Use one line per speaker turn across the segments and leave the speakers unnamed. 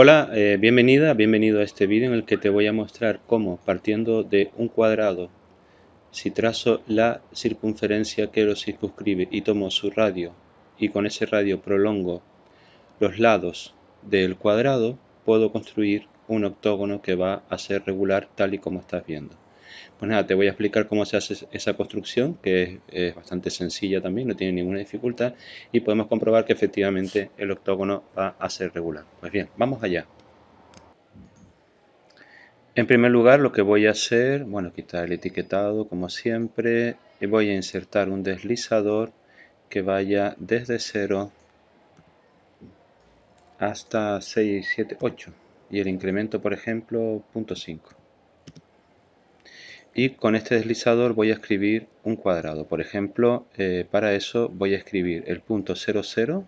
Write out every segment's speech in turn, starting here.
Hola, eh, bienvenida, bienvenido a este vídeo en el que te voy a mostrar cómo, partiendo de un cuadrado, si trazo la circunferencia que lo circunscribe y tomo su radio y con ese radio prolongo los lados del cuadrado, puedo construir un octógono que va a ser regular tal y como estás viendo. Pues nada, te voy a explicar cómo se hace esa construcción, que es, bastante sencilla también, no tiene ninguna dificultad, y podemos comprobar que efectivamente el octógono va a ser regular. Pues bien, vamos allá. En primer lugar, lo que voy a hacer, bueno, quitar el etiquetado como siempre, y voy a insertar un deslizador que vaya desde 0 hasta 6, 7, 8, y el incremento, por ejemplo, 0.5 y con este deslizador voy a escribir un cuadrado. Por ejemplo, eh, para eso voy a escribir el punto 0,0.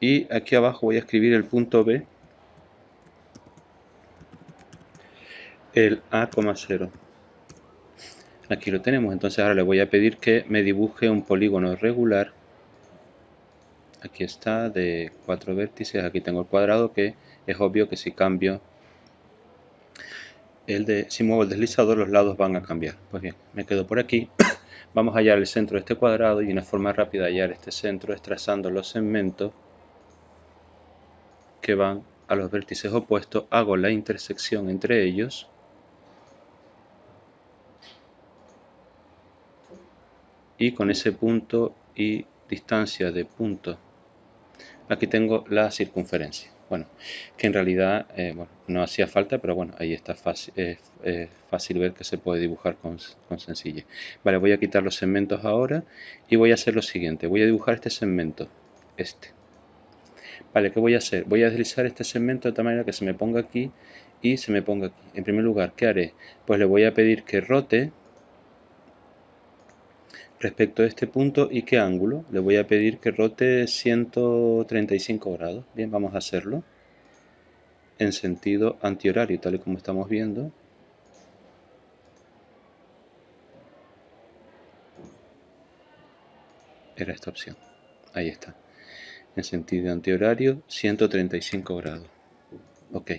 y aquí abajo voy a escribir el punto B, el A,0. Aquí lo tenemos, entonces ahora le voy a pedir que me dibuje un polígono regular. Aquí está, de cuatro vértices, aquí tengo el cuadrado que es obvio que si cambio el de, si muevo el deslizador los lados van a cambiar. Pues bien, me quedo por aquí. Vamos a hallar el centro de este cuadrado y una forma rápida de hallar este centro es trazando los segmentos que van a los vértices opuestos. Hago la intersección entre ellos. Y con ese punto y distancia de punto aquí tengo la circunferencia. Bueno, que en realidad eh, no hacía falta, pero bueno, ahí está fácil, eh, eh, fácil ver que se puede dibujar con, con, sencillez. Vale, voy a quitar los segmentos ahora y voy a hacer lo siguiente. Voy a dibujar este segmento, este. Vale, ¿qué voy a hacer? Voy a deslizar este segmento de tal manera que se me ponga aquí y se me ponga aquí. En primer lugar, ¿qué haré? Pues le voy a pedir que rote respecto a este punto y qué ángulo. Le voy a pedir que rote 135 grados. Bien, vamos a hacerlo en sentido antihorario, tal y como estamos viendo. Era esta opción. Ahí está. En sentido antihorario, 135 grados. Ok.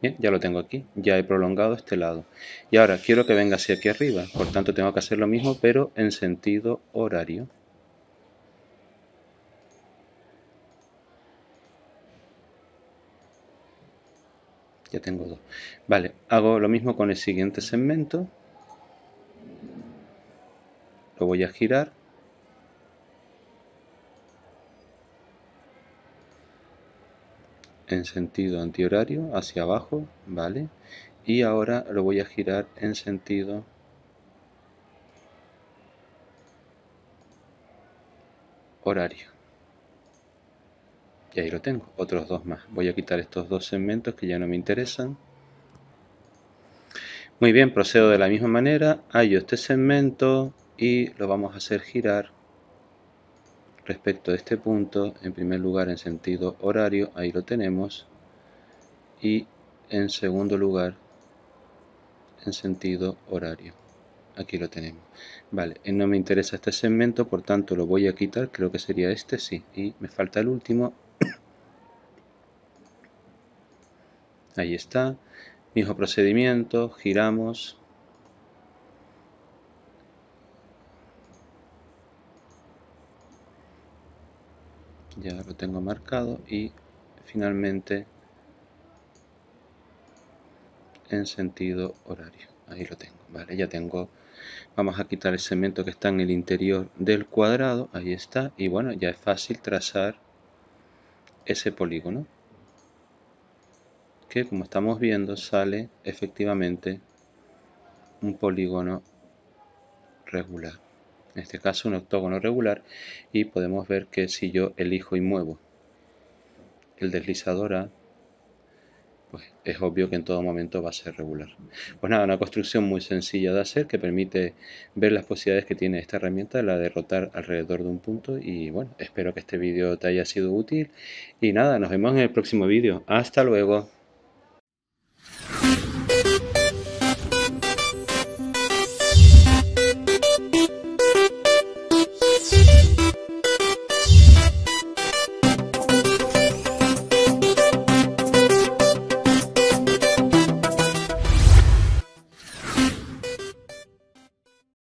Bien, ya lo tengo aquí, ya he prolongado este lado. Y ahora quiero que venga hacia aquí arriba, por tanto tengo que hacer lo mismo pero en sentido horario. Ya tengo dos. Vale, hago lo mismo con el siguiente segmento. Lo voy a girar en sentido antihorario hacia abajo, ¿vale? Y ahora lo voy a girar en sentido horario. Y ahí lo tengo, otros dos más. Voy a quitar estos dos segmentos que ya no me interesan. Muy bien, procedo de la misma manera, hallo este segmento y lo vamos a hacer girar respecto a este punto, en primer lugar en sentido horario, ahí lo tenemos, y en segundo lugar en sentido horario. Aquí lo tenemos. Vale, eh, no me interesa este segmento, por tanto lo voy a quitar, creo que sería este, sí. Y me falta el último. ahí está. Mismo procedimiento, giramos, ya lo tengo marcado y finalmente en sentido horario ahí lo tengo vale ya tengo vamos a quitar el cemento que está en el interior del cuadrado ahí está y bueno ya es fácil trazar ese polígono que como estamos viendo sale efectivamente un polígono regular en este caso un octógono regular, y podemos ver que si yo elijo y muevo el deslizador A, pues es obvio que en todo momento va a ser regular. Pues nada, una construcción muy sencilla de hacer que permite ver las posibilidades que tiene esta herramienta, la de rotar alrededor de un punto. Y bueno, espero que este vídeo te haya sido útil. Y nada, nos vemos en el próximo vídeo. Hasta luego.